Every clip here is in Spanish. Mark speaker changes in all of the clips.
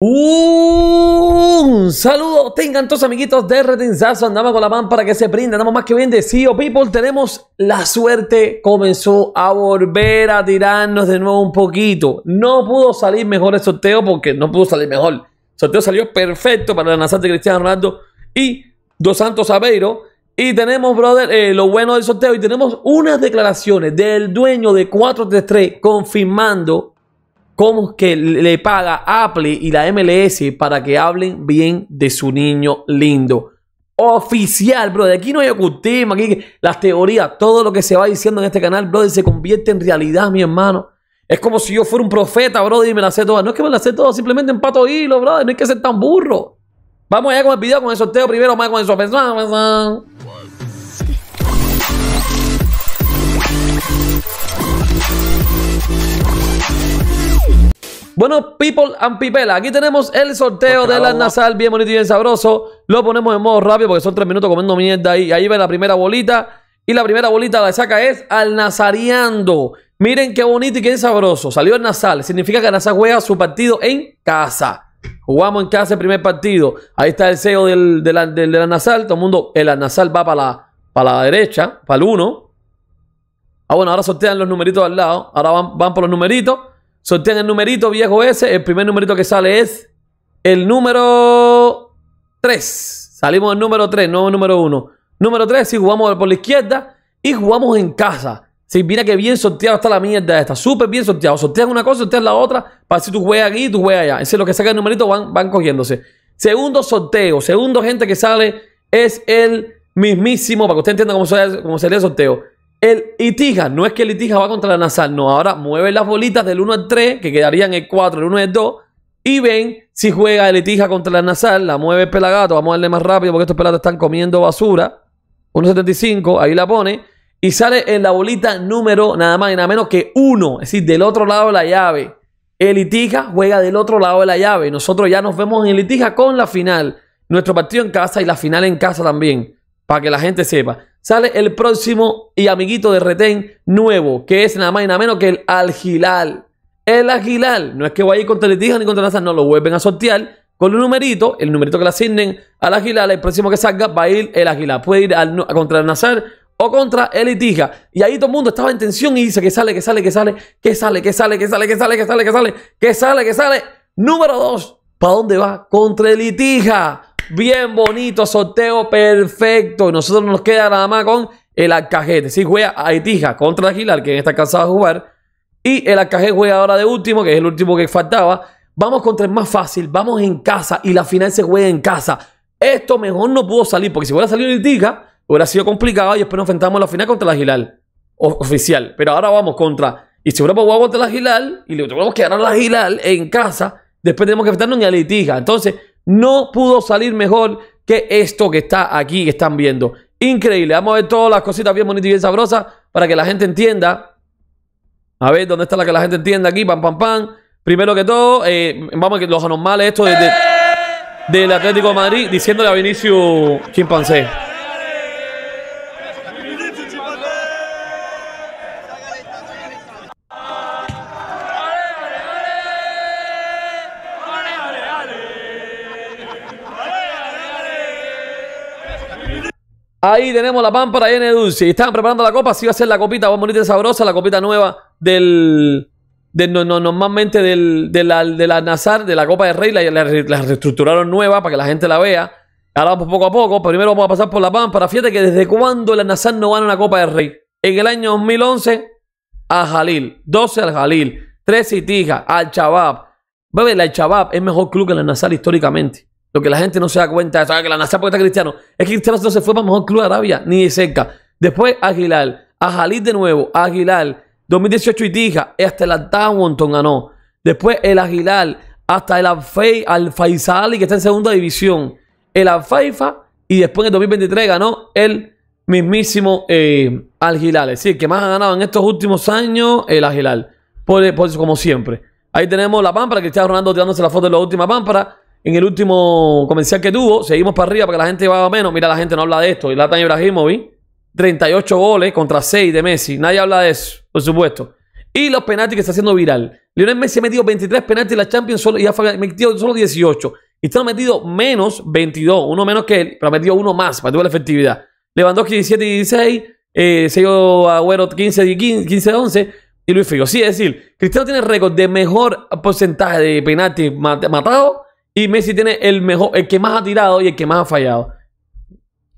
Speaker 1: Un saludo tengan todos amiguitos de Retinzazo. Andamos con la pan para que se brinde. Andamos más que bien CEO oh, people. Tenemos la suerte. Comenzó a volver a tirarnos de nuevo un poquito. No pudo salir mejor el sorteo porque no pudo salir mejor. El sorteo salió perfecto para la Nazar Cristiano Ronaldo y Dos Santos Aveiro. Y tenemos, brother, eh, lo bueno del sorteo. Y tenemos unas declaraciones del dueño de 433 confirmando cómo que le paga Apple y la MLS para que hablen bien de su niño lindo. Oficial, de Aquí no hay ocultismo, aquí las teorías, todo lo que se va diciendo en este canal, brother, se convierte en realidad, mi hermano. Es como si yo fuera un profeta, brother, y me la sé toda. No es que me la sé toda, simplemente empato hilo, brother. No hay que ser tan burro. Vamos allá con el video, con el sorteo primero, más con el sorteo. Bueno, people and people, aquí tenemos el sorteo del de bien bonito y bien sabroso. Lo ponemos en modo rápido porque son tres minutos comiendo mierda ahí. Ahí ve la primera bolita. Y la primera bolita la saca es al Nazareando. Miren qué bonito y qué sabroso. Salió el nasal. Significa que nasal juega su partido en casa. Jugamos en casa el primer partido. Ahí está el CEO del, del, del, Todo el mundo, el eh, nasal va para la, para la derecha, para el 1. Ah, bueno, ahora sortean los numeritos al lado. Ahora van, van por los numeritos. Sortean el numerito viejo ese. El primer numerito que sale es el número 3. Salimos del número 3, no el número 1. Número 3, si jugamos por la izquierda y jugamos en casa. Si mira que bien sorteado está la mierda esta. Súper bien sorteado. Sorteas una cosa, sorteas la otra. Para si tú juegas aquí y tú juegas allá. Es es lo que saca el numerito van, van cogiéndose. Segundo sorteo, segundo gente que sale es el mismísimo, para que usted entienda cómo sería cómo el sorteo. El Itija, no es que el Itija va contra la nasal, no. Ahora mueve las bolitas del 1 al 3, que quedarían el 4, el 1 al 2. Y ven si juega el Itija contra la nasal, la mueve el pelagato. Vamos a darle más rápido porque estos pelatos están comiendo basura. 1.75, ahí la pone. Y sale en la bolita número nada más y nada menos que 1, es decir, del otro lado de la llave. El Itija juega del otro lado de la llave. Nosotros ya nos vemos en el Itija con la final. Nuestro partido en casa y la final en casa también. Para que la gente sepa sale el próximo y amiguito de retén nuevo, que es nada más y nada menos que el Algilal. El Algilal, no es que vaya contra el litija ni contra Nazar, no, lo vuelven a sortear con un numerito, el numerito que le asignen al Algilal, el próximo que salga va a ir el Algilal. Puede ir contra el Nazar o contra el Itija. Y ahí todo el mundo estaba en tensión y dice que sale, que sale, que sale, que sale, que sale, que sale, que sale, que sale, que sale, que sale, que sale. Número dos ¿Para dónde va? Contra el Itija. Bien bonito, sorteo perfecto. Y Nosotros nos queda nada más con el Es si juega Itija contra Aguilar, que está cansado de jugar. Y el Alcajete juega ahora de último, que es el último que faltaba. Vamos contra el más fácil, vamos en casa y la final se juega en casa. Esto mejor no pudo salir, porque si hubiera salido Itija hubiera sido complicado y después nos enfrentamos a la final contra el Aguilar. oficial. Pero ahora vamos contra y si hubiéramos jugado contra la Gilal y le tenemos que a la en casa, después tenemos que enfrentarnos en la Itija Entonces, no pudo salir mejor que esto que está aquí, que están viendo. Increíble. Vamos a ver todas las cositas bien bonitas y bien sabrosas para que la gente entienda. A ver, ¿dónde está la que la gente entienda aquí? Pam, pam, pam. Primero que todo, eh, vamos a los anormales esto de, del Atlético de Madrid diciéndole a Vinicius Chimpancé. Ahí tenemos la pan para N Dulce. Estaban preparando la copa. Así va a ser la copita bonita de sabrosa. La copita nueva del. normalmente del, de, la, Nazar, de la Copa de Rey. La, reestructuraron nueva para que la gente la vea. Ahora vamos poco a poco. Primero vamos a pasar por la pan Fíjate que desde cuándo la Nazar no gana la Copa del Rey. En el año 2011 a Jalil. 12 al Jalil. 13 Tija, Al Chabab. Bebe, el Chabab es mejor club que la Nazar históricamente que la gente no se da cuenta, sabe que la nacía porque está Cristiano. Es que Cristiano no se fue para mejor club de Arabia, ni de cerca. Después Aguilar, a Jalid de nuevo, Aguilar, 2018 y Itija, hasta el Altawonton ganó. Después el Aguilar, hasta el Alfei, que está en segunda división. El Alfaifa, y después en el 2023 ganó el mismísimo eh, al Es decir, que más ha ganado en estos últimos años, el Aguilar Por, eso, como siempre. Ahí tenemos la pámpara, Cristiano Ronaldo tirándose la foto de la última pámpara en el último comercial que tuvo. Seguimos para arriba para que la gente va menos. Mira, la gente no habla de esto. Y Latan Ibrahimovic, 38 goles contra 6 de Messi. Nadie habla de eso, por supuesto. Y los penaltis que está haciendo viral. Lionel Messi ha metido 23 penaltis en la Champions solo, y ha metido solo 18. Y está metido menos 22, uno menos que él, pero ha metido uno más para tuvo la efectividad. Lewandowski 17 y 16, eh, dio Agüero 15 y 15, 11 y Luis Figo. Sí, es decir, Cristiano tiene récord de mejor porcentaje de penaltis matado y Messi tiene el mejor, el que más ha tirado y el que más ha fallado.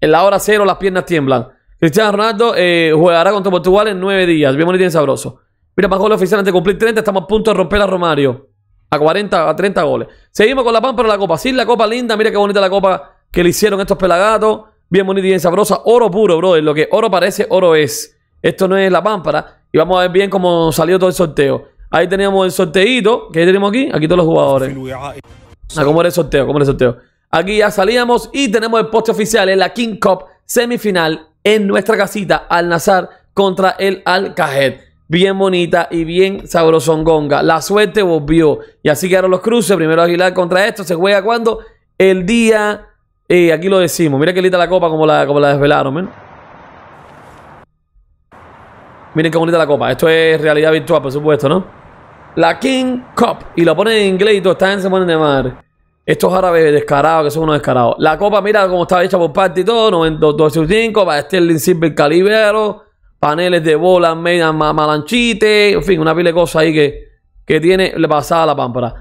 Speaker 1: En la hora cero las piernas tiemblan. Cristiano Ronaldo eh, jugará contra Portugal en nueve días. Bien bonito y sabroso. Mira, más goles oficiales antes de cumplir 30, estamos a punto de romper a Romario. A 40, a 30 goles. Seguimos con la pámpara pero la copa. Sí, la copa linda. Mira qué bonita la copa que le hicieron estos pelagatos. Bien bonito y bien sabrosa. Oro puro, brother. Lo que oro parece, oro es. Esto no es la pámpara. Y vamos a ver bien cómo salió todo el sorteo. Ahí teníamos el sorteito que tenemos aquí. Aquí todos los jugadores. A ¿Cómo era el sorteo? ¿Cómo era el sorteo? Aquí ya salíamos y tenemos el poste oficial en la King Cup semifinal en nuestra casita al Nazar contra el Al Cajet. Bien bonita y bien sabrosongonga. La suerte volvió. Y así quedaron los cruces. Primero Aguilar contra esto. Se juega cuando el día. Eh, aquí lo decimos. Mira que linda la copa como la, como la desvelaron. Miren. Miren qué bonita la copa. Esto es realidad virtual, por supuesto, ¿no? La King Cup. Y lo ponen en inglés y todos están se ponen de mar. Estos árabes descarados, que son unos descarados. La copa, mira cómo está hecha por parte y todo. a para Sterling Silver Calibero. Paneles de bola, media malanchite. En fin, una pila de cosas ahí que, que tiene pasada la pámpara.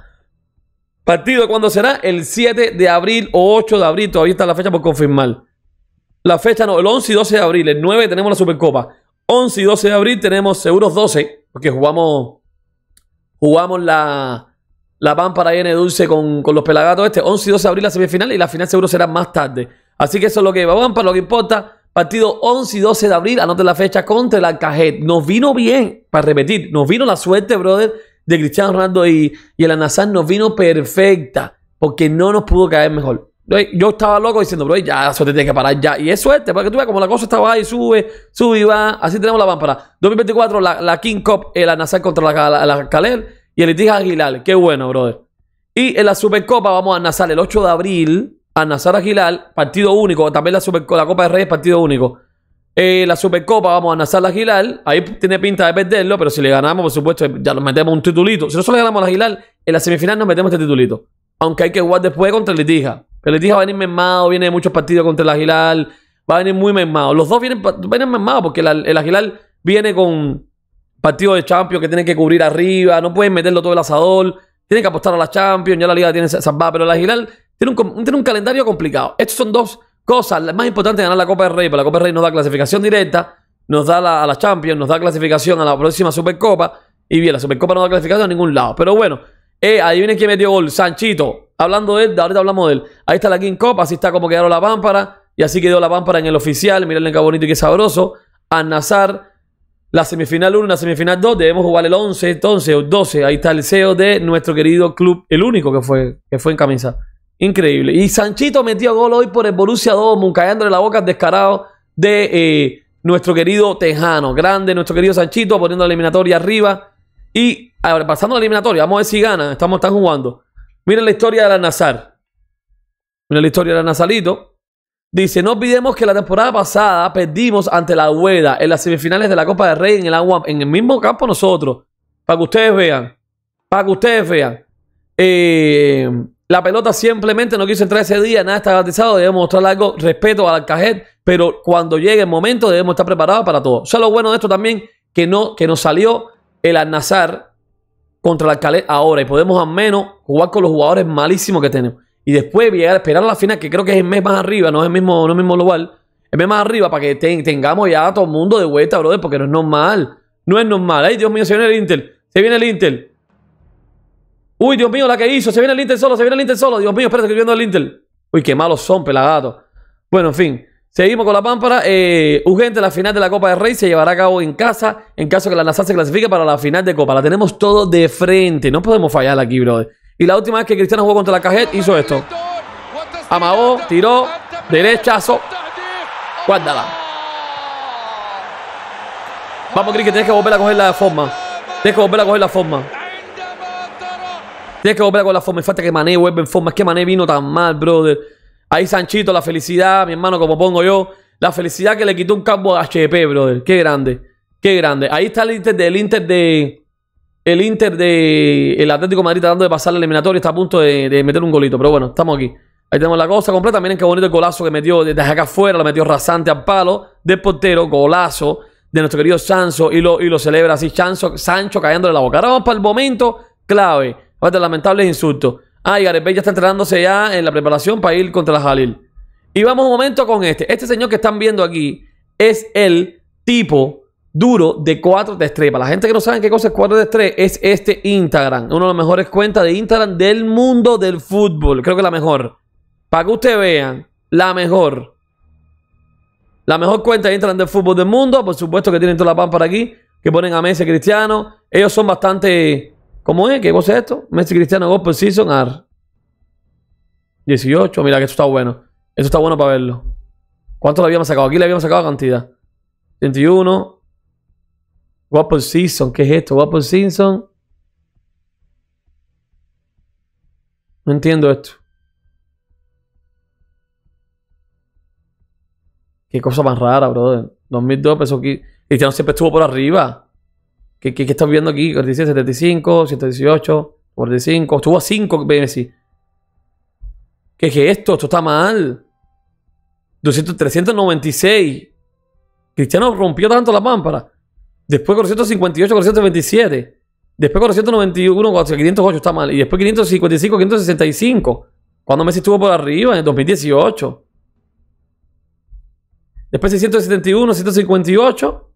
Speaker 1: Partido, ¿cuándo será? El 7 de abril o 8 de abril. Todavía está la fecha por confirmar. La fecha no, el 11 y 12 de abril. El 9 tenemos la Supercopa. 11 y 12 de abril tenemos Seguros 12, porque jugamos Jugamos la, la para N Dulce con, con los pelagatos este. 11 y 12 de abril la semifinal y la final seguro será más tarde. Así que eso es lo que vamos para lo que importa. Partido 11 y 12 de abril, anoté la fecha contra el Alcajet. Nos vino bien, para repetir, nos vino la suerte, brother, de Cristiano Ronaldo y, y el Anazán. nos vino perfecta, porque no nos pudo caer mejor. Yo estaba loco diciendo, bro, ya eso te tiene que parar ya. Y es suerte, que tú ves como la cosa estaba ahí, sube, sube y va. Así tenemos la lámpara 2024, la, King Cup, el eh, Anasar contra la, la, y el Litija Aguilar. Qué bueno, brother. Y en la Supercopa vamos a Nazar el 8 de abril. A Nazar Aguilar, partido único. También la, Super, la Copa de Reyes, partido único. Eh, la Supercopa vamos a Nazar Aguilar. Ahí tiene pinta de perderlo, pero si le ganamos, por supuesto, ya nos metemos un titulito. Si nosotros le ganamos a Aguilar, en la semifinal nos metemos este titulito. Aunque hay que jugar después contra el Itija. Que dije, va a venir mermado, viene muchos partidos contra el Agilal, va a venir muy mermado Los dos vienen, vienen porque el Agilal viene con partidos de Champions que tienen que cubrir arriba, no pueden meterlo todo el asador, tienen que apostar a la Champions, ya la liga tiene salvada, pero el Agilal tiene un, tiene un calendario complicado. Estas son dos cosas. La más importante es ganar la Copa del Rey, pero la Copa del Rey nos da clasificación directa, nos da a la Champions, nos da clasificación a la próxima Supercopa. Y bien, la Supercopa no da clasificación a ningún lado. Pero bueno, eh, adivinen quién metió gol. Sanchito hablando de él, ahorita hablamos de él. Ahí está la King Cup, así está como quedaron la pámpara. Y así quedó la pámpara en el oficial. Mirenle qué bonito y qué sabroso. Al Nazar, la semifinal 1, la semifinal 2. Debemos jugar el 11, entonces, el 12. Ahí está el CEO de nuestro querido club, el único que fue, que fue en camisa. Increíble. Y Sanchito metió gol hoy por el Borussia Dortmund, callándole la boca al descarado de eh, nuestro querido Tejano. Grande, nuestro querido Sanchito, poniendo la eliminatoria arriba. Y a pasando la eliminatoria, vamos a ver si gana. Estamos, están jugando. Miren la historia de al Nazar. Mira la historia de al Dice, no olvidemos que la temporada pasada perdimos ante la Hueda en las semifinales de la Copa de Rey en el agua, en el mismo campo nosotros. Para que ustedes vean. Para que ustedes vean. Eh, la pelota simplemente no quiso entrar ese día, nada está garantizado, debemos mostrar algo respeto al Alcajet, pero cuando llegue el momento debemos estar preparados para todo. solo lo bueno de esto también, que no, que nos salió el Al-Nazar contra la Calais ahora y podemos al menos jugar con los jugadores malísimos que tenemos. Y después llegar a esperar a la final, que creo que es el mes más arriba, no es el mismo, no mismo lugar. El mes más arriba para que tengamos ya a todo el mundo de vuelta, brother, porque no es normal. No es normal. Ay, Dios mío, se viene el Intel. Se viene el Intel. Uy, Dios mío, la que hizo. Se viene el Intel solo, se viene el Intel solo. Dios mío, espérate que estoy el Intel. Uy, qué malos son, pelagatos. Bueno, en fin. Seguimos con la pámpara. Eh, urgente, la final de la Copa de Rey se llevará a cabo en casa, en caso que la NASA se clasifique para la final de Copa. La tenemos todo de frente. No podemos fallar aquí, brother. Y la última vez que Cristiano jugó contra la Cajet hizo esto. Amagó, tiró, derechazo. Guárdala. Vamos, Cris, que tienes que volver a coger la forma. Tienes que volver a coger la forma. Tienes que volver a coger la forma. falta que Mané vuelva en forma. Es que Mané vino tan mal, brother. Ahí Sanchito, la felicidad, mi hermano, como pongo yo. La felicidad que le quitó un campo a HP, brother. Qué grande. Qué grande. Ahí está el Inter del Inter de. El Inter de. El Atlético Madrid tratando de pasar la eliminatoria. Está a punto de, meter un golito. Pero bueno, estamos aquí. Ahí tenemos la cosa completa. Miren qué bonito el golazo que metió desde acá afuera. Lo metió rasante al palo. De portero. Golazo de nuestro querido Sancho. Y lo, y lo celebra así. Sancho, Sancho cayéndole la boca. Ahora vamos para el momento clave. Aparte, lamentables insultos. Ah, y Gareth ya está entrenándose ya en la preparación para ir contra la Jalil. Y vamos un momento con este. Este señor que están viendo aquí es el tipo duro de 4 de 3. Para la gente que no sabe qué cosa es 4 de 3, es este Instagram. Una de las mejores cuentas de Instagram del mundo del fútbol. Creo que la mejor. Para que ustedes vean, la mejor. La mejor cuenta de Instagram del fútbol del mundo. Por supuesto que tienen toda la pampa para aquí. Que ponen a Messi Cristiano. Ellos son bastante ¿Cómo es? ¿Qué cosa es esto? Messi Cristiano Gospel Season 18. Mira que esto está bueno. Esto está bueno para verlo. ¿Cuánto le habíamos sacado? Aquí le habíamos sacado cantidad. 21 Gospel Season. ¿Qué es esto? Gospel Season. No entiendo esto. Qué cosa más rara, brother. 2002 pesos. Cristiano siempre estuvo por arriba. ¿Qué estás viendo aquí, 46, 75, 118, 45, estuvo a 5 BMC. ¿Qué es esto? Esto está mal. 200, 396. Cristiano rompió tanto la pámpara. Después 458, 427. Después 491, 508 está mal. Y después 555, 565. Cuando Messi estuvo por arriba en el 2018. Después 671, 158.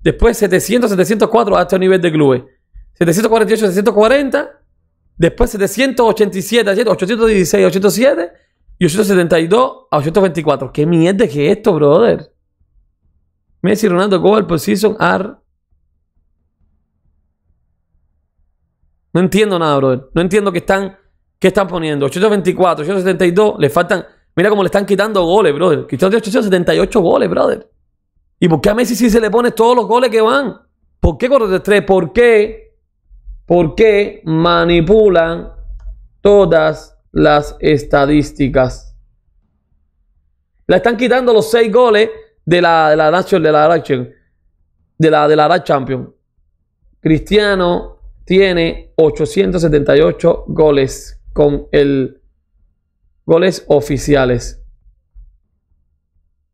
Speaker 1: Después 700, 704 a este nivel de clubes. 748, 740. Después 787, 816, 807 y 872 a 824. ¿Qué mierda es esto, brother? Messi Ronaldo goal Position season No entiendo nada, brother. No entiendo qué están, qué están poniendo. 824, 872, le faltan... Mira cómo le están quitando goles, brother. 878 goles, brother. ¿Y por qué a Messi sí se le pone todos los goles que van? ¿Por qué 4-3-3? por qué? ¿Por qué manipulan todas las estadísticas? La están quitando los seis goles de la de la de la de la de la, Cristiano tiene 878 goles con el goles oficiales.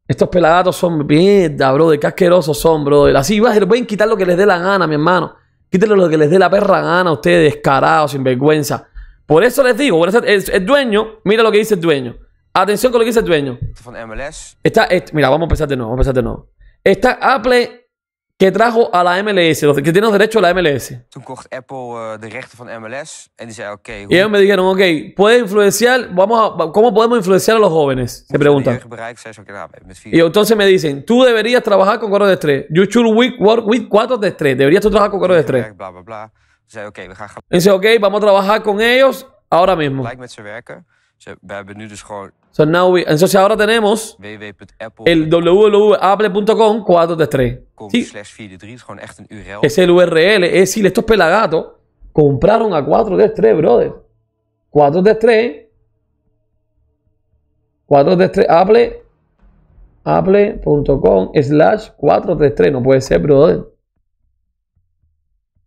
Speaker 1: Estos pelagatos son mierda, bro. De qué asquerosos son, bro. Así va, pueden quitar lo que les dé la gana, mi hermano. Quítenle lo que les dé la perra gana a ustedes, descarados, sin vergüenza. Por eso les digo, el, dueño, mira lo que dice el dueño. Atención con lo que dice el dueño. Está, mira, vamos a empezar de nuevo, vamos a empezar de nuevo. Está Apple que trajo a la MLS, que tiene los derechos a la MLS. Eh, de MLS ah, y ellos me dijeron, ok, puede influenciar, vamos a, ¿cómo podemos influenciar a los jóvenes? Se preguntan. Y entonces me dicen, tú deberías trabajar con coro de estrés You should work with 4 de estrés Deberías tú trabajar con cuatro de estrés Dice, ok, vamos a trabajar con ellos ahora mismo entonces ahora tenemos el www.apple.com 433. Sí, es Es el URL. Es decir, estos pelagatos compraron a 433, brother. 433. 3 Apple. Apple.com slash 433. No puede ser, brother.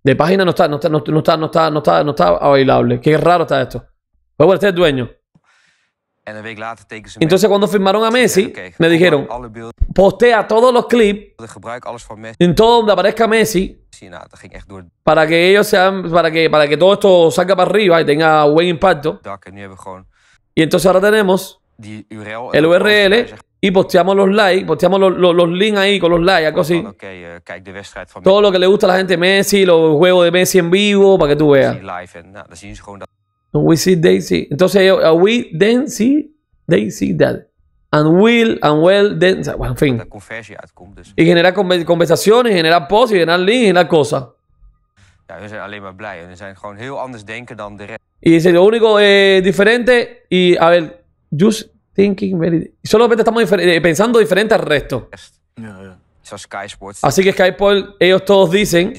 Speaker 1: De página no está, no está, no está, no está, no está, bailable. Qué raro está esto. Pero bueno, este dueño. Entonces cuando firmaron a Messi, me dijeron, postea todos los clips en todo donde aparezca Messi para que ellos sean, para que, para que todo esto salga para arriba y tenga buen impacto. Y entonces ahora tenemos el URL y posteamos los likes, posteamos los, los links ahí con los likes, algo así. Eh, todo lo que le gusta a la gente Messi, los juegos de Messi en vivo, para que tú veas we see, they see. Entonces, we then see, they see that. And will, and well, then. Bueno, en fin. Ah, y genera conversaciones, genera posts, genera links, genera cosas. Y dice, lo único eh, diferente, y a ver, just thinking very. Solamente estamos eh, pensando diferente al resto. Así que Sky Sports ellos todos dicen.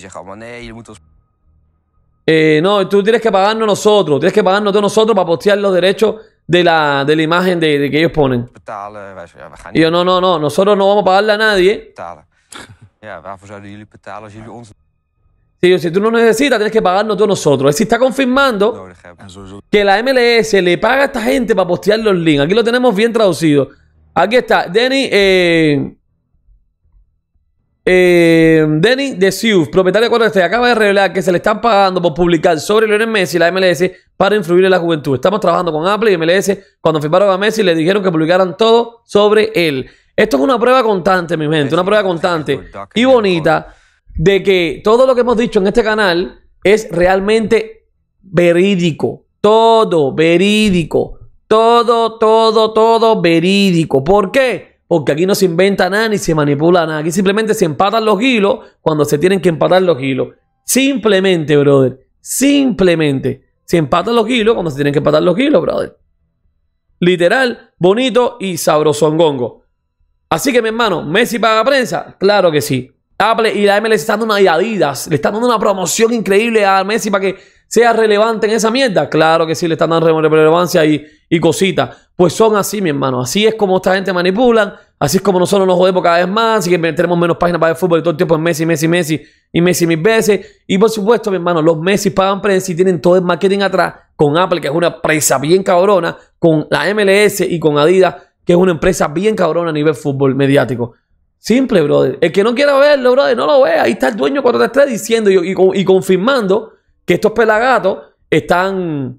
Speaker 1: Eh, no, tú tienes que pagarnos nosotros, tienes que pagarnos nosotros para postear los derechos de la, imagen de, que ellos ponen. yo, no, no, no, nosotros no vamos a pagarle a nadie. si pues, tú no necesitas, tienes que pagarnos todos nosotros. Es está confirmando que la MLS le paga a esta gente para postear los links. Aquí lo tenemos bien traducido. Aquí está, Denny, eh, eh, Denny de Sioux, propietario de 4 acaba de revelar que se le están pagando por publicar sobre Lionel Messi y la MLS para influir en la juventud. Estamos trabajando con Apple y MLS. Cuando firmaron a Messi, le dijeron que publicaran todo sobre él. Esto es una prueba constante, mi gente, una prueba constante y bonita de que todo lo que hemos dicho en este canal es realmente verídico. Todo verídico. Todo, todo, todo verídico. ¿Por qué? porque aquí no se inventa nada ni se manipula nada. Aquí simplemente se empatan los hilos cuando se tienen que empatar los hilos. Simplemente, brother. Simplemente. Se empatan los hilos cuando se tienen que empatar los hilos, brother. Literal, bonito y sabroso sabrosongongo. Así que, mi hermano, ¿Messi paga prensa? Claro que sí. Apple y la MLS están dando una yadidas. Le están dando una promoción increíble a Messi para que sea relevante en esa mierda. Claro que sí le están dando relevancia y, y cositas. Pues son así, mi hermano. Así es como esta gente manipulan. Así es como nosotros nos jodemos cada vez más. Así que tenemos menos páginas para el fútbol. Y todo el tiempo en Messi, Messi, Messi. Y Messi mil veces. Y por supuesto, mi hermano, los Messi pagan prensa y tienen todo el marketing atrás. Con Apple, que es una presa bien cabrona. Con la MLS y con Adidas, que es una empresa bien cabrona a nivel fútbol mediático. Simple, brother. El que no quiera verlo, brother, no lo vea. Ahí está el dueño está diciendo y, y confirmando que estos pelagatos están,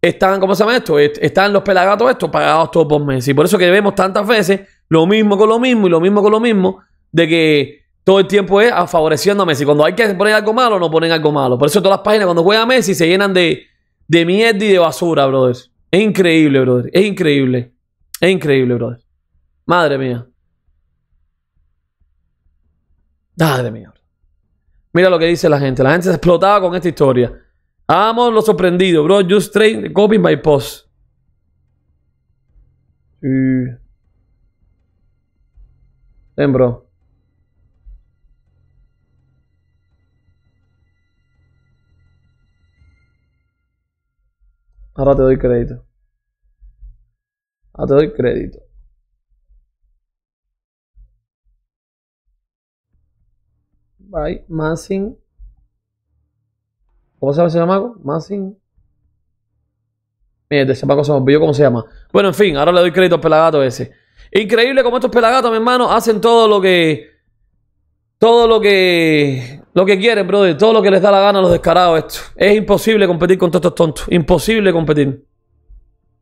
Speaker 1: están, ¿cómo se llama esto? están los pelagatos estos pagados todos por Messi. Por eso que vemos tantas veces lo mismo con lo mismo y lo mismo con lo mismo, de que todo el tiempo es favoreciendo a Messi. Cuando hay que poner algo malo, no ponen algo malo. Por eso todas las páginas cuando juega Messi se llenan de, de mierda y de basura, brother. Es increíble, brother. Es increíble. Es increíble, brother. Madre mía. Madre mía. Mira lo que dice la gente. La gente se explotaba con esta historia. Amo lo sorprendido, bro. Just trade copy my post. Sí. Ven, bro. Ahora te doy crédito. Ahora te doy crédito. by Massing. ¿Cómo se llama ese Massing. Mire, ese Paco se me cómo se llama. Bueno, en fin, ahora le doy crédito al pelagato ese. Increíble como estos pelagatos, mi hermano, hacen todo lo que. Todo lo que. Lo que quieren, brother. Todo lo que les da la gana a los descarados esto. Es imposible competir con todos estos tontos. Imposible competir.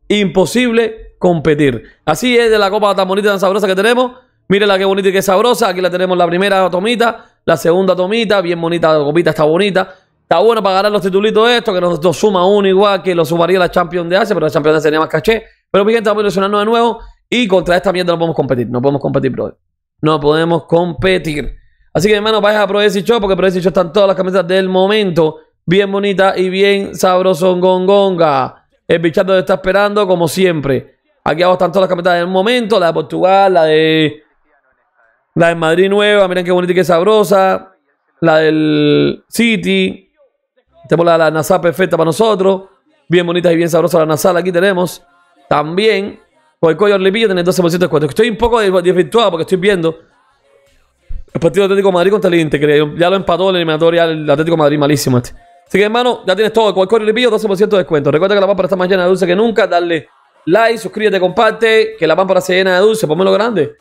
Speaker 1: Imposible competir. Así es de la copa tan bonita, y tan sabrosa que tenemos. Miren la que bonita y que sabrosa. Aquí la tenemos la primera tomita. La segunda tomita, bien bonita, la copita está bonita. Está bueno para ganar los titulitos estos, esto, que nos, suma uno igual que lo sumaría la Champions de Asia, pero la Champions de Asia tenía más caché. Pero mi gente, vamos a ilusionarnos de nuevo y contra esta mierda no podemos competir. No podemos competir, brother. No podemos competir. Así que, hermano, vayas a y yo porque y yo están todas las camisetas del momento. Bien bonita y bien sabroso gongonga. El bichardo está esperando como siempre. Aquí abajo están todas las camisetas del momento. La de Portugal, la de la de Madrid nueva, miren qué bonita y qué sabrosa. La del City. Tenemos la la NASA perfecta para nosotros. Bien bonita y bien sabrosa la nasal aquí tenemos. También, por el tiene 12% de descuento. Estoy un poco desvirtuado porque estoy viendo el partido Atlético Madrid contra el Inter, ya lo empató el eliminatoria el Atlético Madrid, malísimo este. Así que hermano, ya tienes todo. Cualquier el 12% de descuento. Recuerda que la pámpara está más llena de dulce que nunca. Dale like, suscríbete, comparte. Que la pámpara se llena de dulce. lo grande.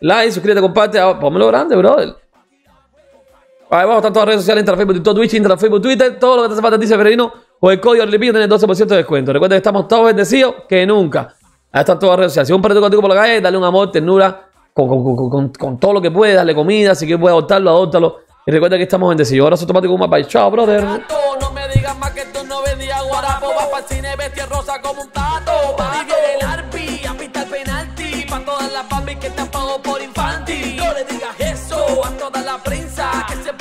Speaker 1: Like, suscríbete, comparte. Ah, Pónmelo pues grande, brother. Ahí vamos, estar todas las redes sociales, entra Facebook, TikTok, Twitch, entra Facebook, Twitter, todo lo que te hace falta, dice Ferino, o el código Arlipino tiene 12% de descuento. Recuerda que estamos todos bendecidos que nunca. Ahí están todas las redes sociales. Si un perrito contigo por la calle, dale un amor, ternura, con, con, con, con todo lo que puedes, dale comida, si quieres puedes adoptarlo, adóptalo. Y recuerda que estamos bendecidos. Ahora automático un mapa. Chao, brother. No me digas más que tú no vendías guarapo, vas para cine, bestia rosa como un tato. el arpi, a penalti, para todas las que te toda la prensa que se